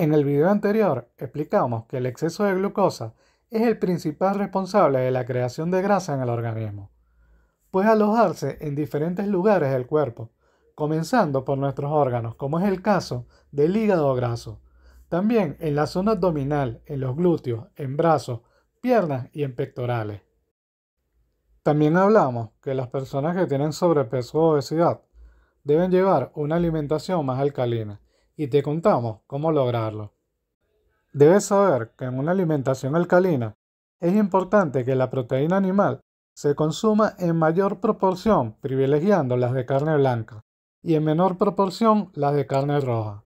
En el video anterior explicamos que el exceso de glucosa es el principal responsable de la creación de grasa en el organismo. Puede alojarse en diferentes lugares del cuerpo, comenzando por nuestros órganos, como es el caso del hígado graso. También en la zona abdominal, en los glúteos, en brazos, piernas y en pectorales. También hablamos que las personas que tienen sobrepeso o obesidad deben llevar una alimentación más alcalina y te contamos cómo lograrlo. Debes saber que en una alimentación alcalina es importante que la proteína animal se consuma en mayor proporción privilegiando las de carne blanca y en menor proporción las de carne roja.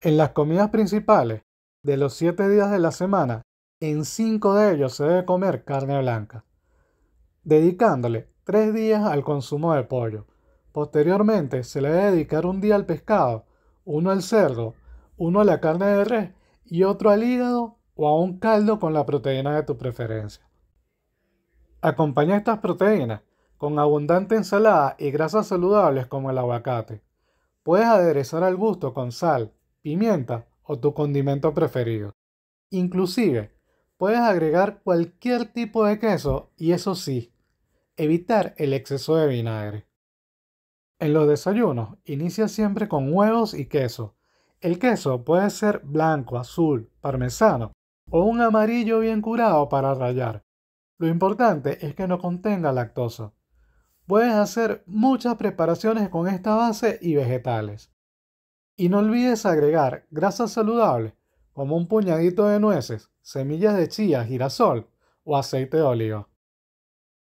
En las comidas principales, de los 7 días de la semana, en 5 de ellos se debe comer carne blanca, dedicándole 3 días al consumo de pollo. Posteriormente se le debe dedicar un día al pescado uno al cerdo, uno a la carne de res y otro al hígado o a un caldo con la proteína de tu preferencia. Acompaña estas proteínas con abundante ensalada y grasas saludables como el aguacate. Puedes aderezar al gusto con sal, pimienta o tu condimento preferido. Inclusive, puedes agregar cualquier tipo de queso y eso sí, evitar el exceso de vinagre. En los desayunos, inicia siempre con huevos y queso. El queso puede ser blanco, azul, parmesano o un amarillo bien curado para rayar. Lo importante es que no contenga lactosa. Puedes hacer muchas preparaciones con esta base y vegetales. Y no olvides agregar grasas saludables como un puñadito de nueces, semillas de chía, girasol o aceite de oliva.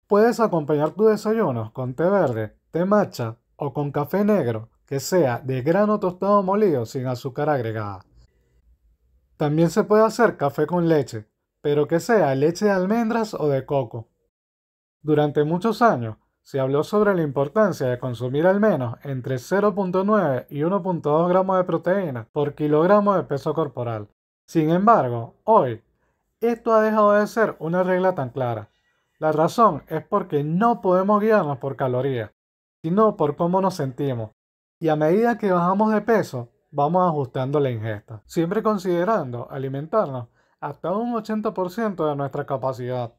Puedes acompañar tu desayuno con té verde, té matcha, o con café negro que sea de grano tostado molido sin azúcar agregada. También se puede hacer café con leche, pero que sea leche de almendras o de coco. Durante muchos años se habló sobre la importancia de consumir al menos entre 0.9 y 1.2 gramos de proteína por kilogramo de peso corporal. Sin embargo, hoy esto ha dejado de ser una regla tan clara. La razón es porque no podemos guiarnos por calorías, sino por cómo nos sentimos. Y a medida que bajamos de peso, vamos ajustando la ingesta, siempre considerando alimentarnos hasta un 80% de nuestra capacidad.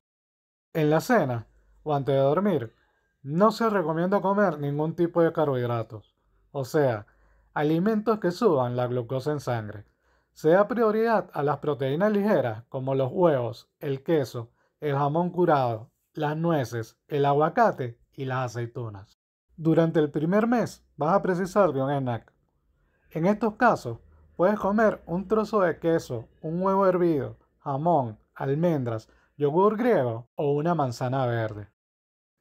En la cena o antes de dormir, no se recomienda comer ningún tipo de carbohidratos, o sea, alimentos que suban la glucosa en sangre. Se da prioridad a las proteínas ligeras como los huevos, el queso, el jamón curado, las nueces, el aguacate y las aceitunas. Durante el primer mes vas a precisar de un snack. En estos casos, puedes comer un trozo de queso, un huevo hervido, jamón, almendras, yogur griego o una manzana verde.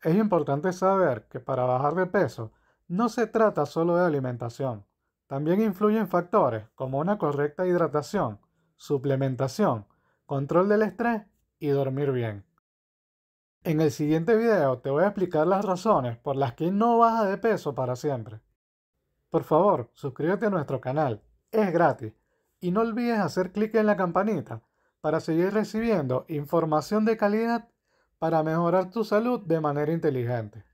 Es importante saber que para bajar de peso no se trata solo de alimentación, también influyen factores como una correcta hidratación, suplementación, control del estrés y dormir bien. En el siguiente video te voy a explicar las razones por las que no baja de peso para siempre. Por favor, suscríbete a nuestro canal, es gratis, y no olvides hacer clic en la campanita para seguir recibiendo información de calidad para mejorar tu salud de manera inteligente.